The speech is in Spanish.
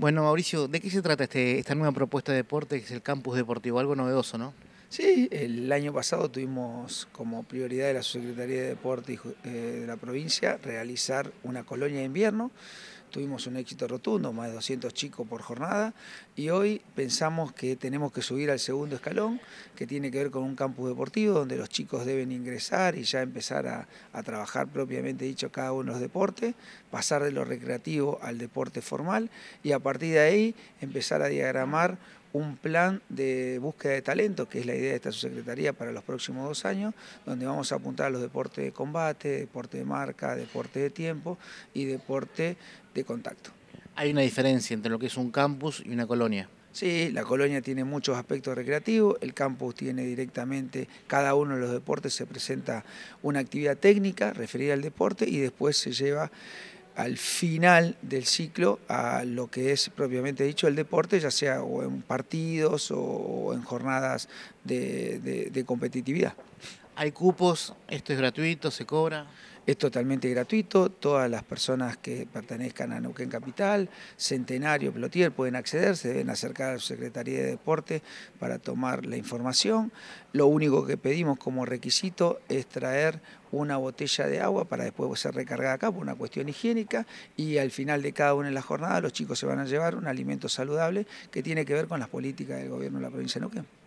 Bueno, Mauricio, ¿de qué se trata este, esta nueva propuesta de deporte que es el campus deportivo? Algo novedoso, ¿no? Sí, el año pasado tuvimos como prioridad de la Subsecretaría de Deporte eh, de la provincia realizar una colonia de invierno tuvimos un éxito rotundo, más de 200 chicos por jornada, y hoy pensamos que tenemos que subir al segundo escalón, que tiene que ver con un campus deportivo donde los chicos deben ingresar y ya empezar a, trabajar propiamente dicho cada uno de los deportes, pasar de lo recreativo al deporte formal y a partir de ahí empezar a diagramar un plan de búsqueda de talento, que es la idea de esta subsecretaría para los próximos dos años, donde vamos a apuntar a los deportes de combate, deporte de marca, deporte de tiempo y deporte de contacto. Hay una diferencia entre lo que es un campus y una colonia. Sí, la colonia tiene muchos aspectos recreativos, el campus tiene directamente, cada uno de los deportes se presenta una actividad técnica referida al deporte y después se lleva al final del ciclo a lo que es propiamente dicho el deporte, ya sea en partidos o en jornadas de competitividad. ¿Hay cupos? ¿Esto es gratuito? ¿Se cobra? Es totalmente gratuito, todas las personas que pertenezcan a Neuquén Capital, Centenario, Plotier pueden acceder, se deben acercar a su Secretaría de Deporte para tomar la información. Lo único que pedimos como requisito es traer una botella de agua para después ser recargada acá por una cuestión higiénica y al final de cada una de las jornadas los chicos se van a llevar un alimento saludable que tiene que ver con las políticas del gobierno de la provincia de Neuquén.